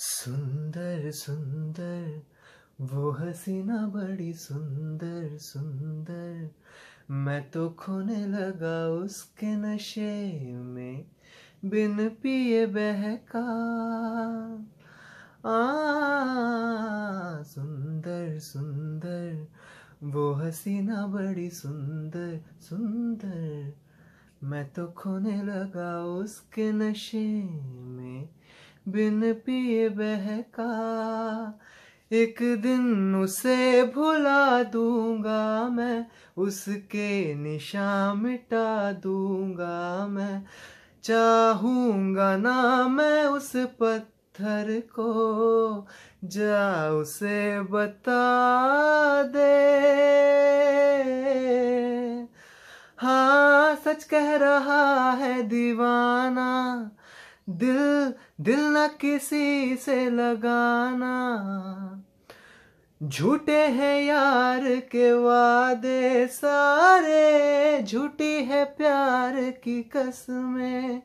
सुंदर सुंदर वो हसीना बड़ी सुंदर सुंदर मैं तो खोने लगा उसके नशे में बिन पिए बहका आ सुंदर सुंदर वो हसीना बड़ी सुंदर सुंदर मैं तो खोने लगा उसके नशे में बिन पिए बहका एक दिन उसे भुला दूंगा मैं उसके निशा मिटा दूंगा मैं चाहूंगा ना मैं उस पत्थर को जा उसे बता दे हाँ सच कह रहा है दीवान दिल दिल न किसी से लगाना झूठे हैं यार के वादे सारे झूठी है प्यार की कसमें